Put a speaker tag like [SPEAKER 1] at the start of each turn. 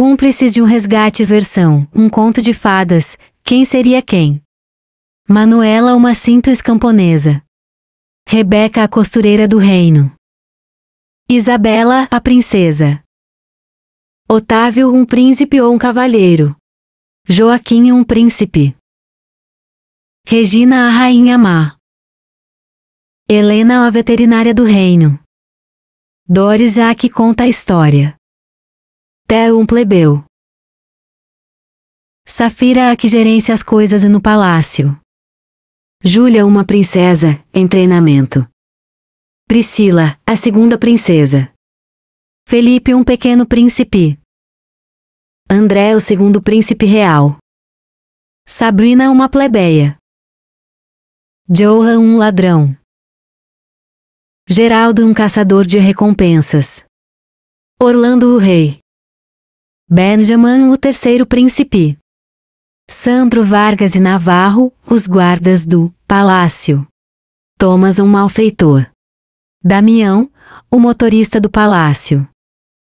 [SPEAKER 1] Cúmplices de um resgate versão, um conto de fadas, quem seria quem? Manuela uma simples camponesa. Rebeca a costureira do reino. Isabela a princesa. Otávio um príncipe ou um cavalheiro. Joaquim um príncipe. Regina a rainha má. Helena a veterinária do reino. Doris a que conta a história. Té um plebeu. Safira a que gerencia as coisas no palácio. Júlia uma princesa, em treinamento. Priscila, a segunda princesa. Felipe um pequeno príncipe. André o segundo príncipe real. Sabrina uma plebeia. Johan um ladrão. Geraldo um caçador de recompensas. Orlando o rei. Benjamin, o terceiro príncipe. Sandro Vargas e Navarro, os guardas do palácio. Thomas, um malfeitor. Damião, o motorista do palácio.